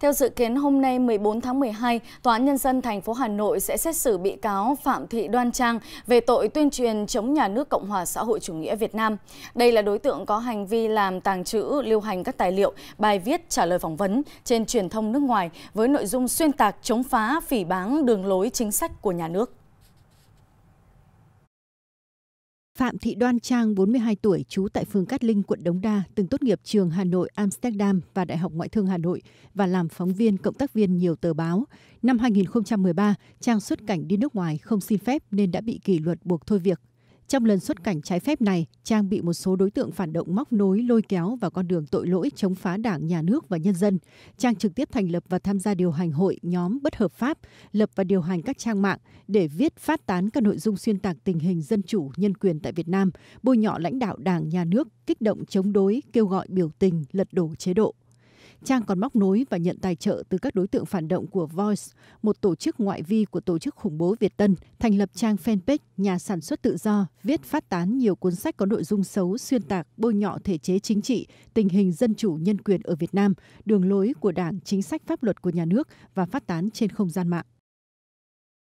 Theo dự kiến hôm nay 14 tháng 12, Tòa án Nhân dân thành phố Hà Nội sẽ xét xử bị cáo Phạm Thị Đoan Trang về tội tuyên truyền chống nhà nước Cộng hòa xã hội chủ nghĩa Việt Nam. Đây là đối tượng có hành vi làm tàng trữ, lưu hành các tài liệu, bài viết trả lời phỏng vấn trên truyền thông nước ngoài với nội dung xuyên tạc chống phá, phỉ báng đường lối chính sách của nhà nước. Phạm Thị Đoan Trang, 42 tuổi, trú tại phường Cát Linh, quận Đống Đa, từng tốt nghiệp trường Hà Nội Amsterdam và Đại học Ngoại thương Hà Nội và làm phóng viên, cộng tác viên nhiều tờ báo. Năm 2013, Trang xuất cảnh đi nước ngoài không xin phép nên đã bị kỷ luật buộc thôi việc. Trong lần xuất cảnh trái phép này, Trang bị một số đối tượng phản động móc nối lôi kéo vào con đường tội lỗi chống phá đảng, nhà nước và nhân dân. Trang trực tiếp thành lập và tham gia điều hành hội nhóm bất hợp pháp, lập và điều hành các trang mạng để viết phát tán các nội dung xuyên tạc tình hình dân chủ, nhân quyền tại Việt Nam, bôi nhọ lãnh đạo đảng, nhà nước, kích động chống đối, kêu gọi biểu tình, lật đổ chế độ. Trang còn móc nối và nhận tài trợ từ các đối tượng phản động của Voice, một tổ chức ngoại vi của tổ chức khủng bố Việt Tân, thành lập trang fanpage nhà sản xuất tự do, viết phát tán nhiều cuốn sách có nội dung xấu, xuyên tạc, bôi nhọ thể chế chính trị, tình hình dân chủ nhân quyền ở Việt Nam, đường lối của Đảng, chính sách pháp luật của nhà nước và phát tán trên không gian mạng.